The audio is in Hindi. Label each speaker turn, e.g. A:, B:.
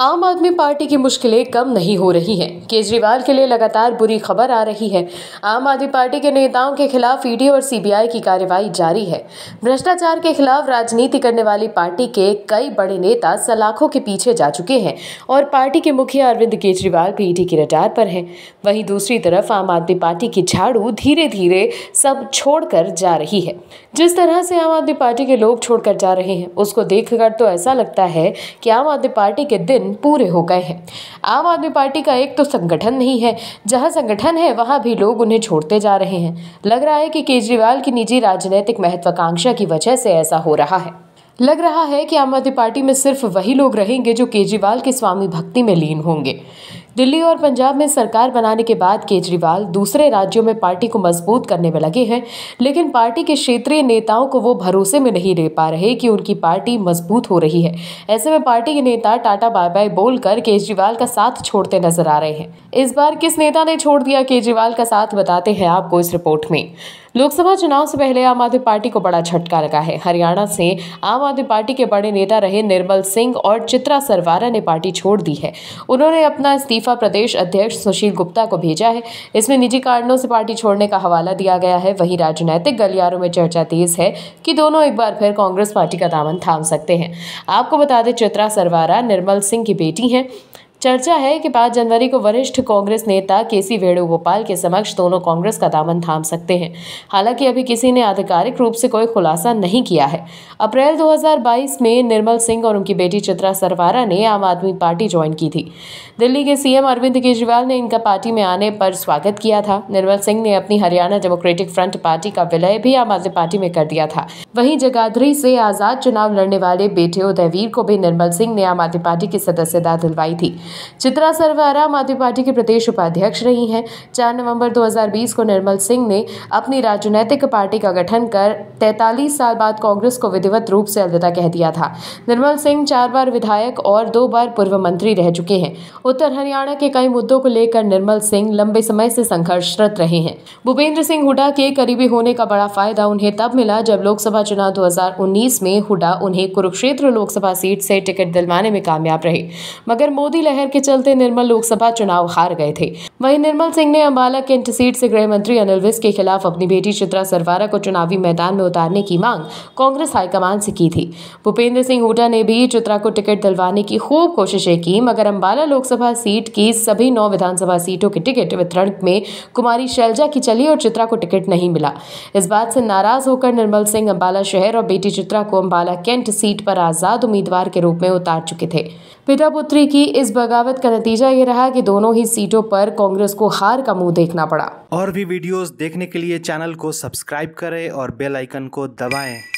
A: आम आदमी पार्टी की मुश्किलें कम नहीं हो रही हैं केजरीवाल के लिए लगातार बुरी खबर आ रही है आम आदमी पार्टी के नेताओं के खिलाफ ईडी और सीबीआई की कार्रवाई जारी है भ्रष्टाचार के खिलाफ राजनीति करने वाली पार्टी के कई बड़े नेता सलाखों के पीछे जा चुके हैं और पार्टी के मुखिया अरविंद केजरीवाल भी ईडी की रटार पर हैं वहीं दूसरी तरफ आम आदमी पार्टी की झाड़ू धीरे धीरे सब छोड़कर जा रही है जिस तरह से आम आदमी पार्टी के लोग छोड़कर जा रहे हैं उसको देखकर तो ऐसा लगता है कि आम आदमी पार्टी के दिन दिन पूरे हो गए हैं आम आदमी पार्टी का एक तो संगठन नहीं है जहां संगठन है वहां भी लोग उन्हें छोड़ते जा रहे हैं लग रहा है कि केजरीवाल की निजी राजनीतिक महत्वाकांक्षा की वजह से ऐसा हो रहा है लग रहा है कि आम आदमी पार्टी में सिर्फ वही लोग रहेंगे जो केजरीवाल के स्वामी भक्ति में लीन होंगे दिल्ली और पंजाब में सरकार बनाने के बाद केजरीवाल दूसरे राज्यों में पार्टी को मजबूत करने में लगे हैं लेकिन पार्टी के क्षेत्रीय नेताओं को वो भरोसे में नहीं ले पा रहे कि उनकी पार्टी मजबूत हो रही है ऐसे में पार्टी के नेता टाटा बाय बाय बोलकर केजरीवाल का साथ छोड़ते नजर आ रहे हैं इस बार किस नेता ने छोड़ दिया केजरीवाल का साथ बताते हैं आपको इस रिपोर्ट में लोकसभा चुनाव से पहले आम आदमी पार्टी को बड़ा झटका लगा है हरियाणा से आम आदमी पार्टी के बड़े नेता रहे निर्मल सिंह और चित्रा सरवारा ने पार्टी छोड़ दी है उन्होंने अपना इस्तीफा इस्तीफा प्रदेश अध्यक्ष सुशील गुप्ता को भेजा है इसमें निजी कारणों से पार्टी छोड़ने का हवाला दिया गया है वहीं राजनीतिक गलियारों में चर्चा तेज है कि दोनों एक बार फिर कांग्रेस पार्टी का दामन थाम सकते हैं आपको बता दें चित्रा सरवारा निर्मल सिंह की बेटी हैं चर्चा है कि 5 जनवरी को वरिष्ठ कांग्रेस नेता के सी वेणुगोपाल के समक्ष दोनों कांग्रेस का दामन थाम सकते हैं हालांकि अभी किसी ने आधिकारिक रूप से कोई खुलासा नहीं किया है अप्रैल 2022 में निर्मल सिंह और उनकी बेटी चित्रा सरवारा ने आम आदमी पार्टी ज्वाइन की थी दिल्ली के सीएम अरविंद केजरीवाल ने इनका पार्टी में आने पर स्वागत किया था निर्मल सिंह ने अपनी हरियाणा डेमोक्रेटिक फ्रंट पार्टी का विलय भी आम आदमी पार्टी में कर दिया था वहीं जगाधरी से आजाद चुनाव लड़ने वाले बेटे उदयवीर को भी निर्मल सिंह ने आम आदमी पार्टी की सदस्यता दिलवाई थी चित्रा सरवर आम आदमी पार्टी के प्रदेश उपाध्यक्ष रही हैं चार नवंबर 2020 को निर्मल सिंह ने अपनी राजनीतिक पार्टी का गठन कर 43 साल बाद कांग्रेस को विधिवत रूप से अलविदा कह दिया था निर्मल सिंह चार बार विधायक और दो बार पूर्व मंत्री रह चुके हैं उत्तर हरियाणा के कई मुद्दों को लेकर निर्मल सिंह लंबे समय से संघर्षरत रहे हैं भूपेंद्र सिंह हुडा के करीबी होने का बड़ा फायदा उन्हें तब मिला जब लोकसभा चुनाव 2019 में हुडा उन्हें कुरुक्षेत्र लोकसभा सीट से टिकट दिलवाने में कामयाब रहे मगर मोदी लहर डर के चलते निर्मल लोकसभा चुनाव हार गए थे वहीं निर्मल सिंह ने अम्बाला कैंट सीट से गृह मंत्री अनिल विज के खिलाफ अपनी बेटी चित्रा सरवारा को चुनावी मैदान में उतारने की मांग कांग्रेस हाईकमान से की थी भूपेंद्र सिंह हुडा ने भी चित्रा को टिकट दिलवाने की खूब कोशिशें की मगर अम्बाला लोकसभा सीट की सभी नौ विधानसभा सीटों के टिकट वितरण में कुमारी शैलजा की चली और चित्रा को टिकट नहीं मिला इस बात से नाराज होकर निर्मल सिंह अम्बाला शहर और बेटी चित्रा को अम्बाला कैंट सीट पर आजाद उम्मीदवार के रूप में उतार चुके थे पिता पुत्री की इस बगावत का नतीजा ये रहा कि दोनों ही सीटों पर कांग्रेस को हार का मुंह देखना पड़ा और भी वीडियोस देखने के लिए चैनल को सब्सक्राइब करें और बेल आइकन को दबाएं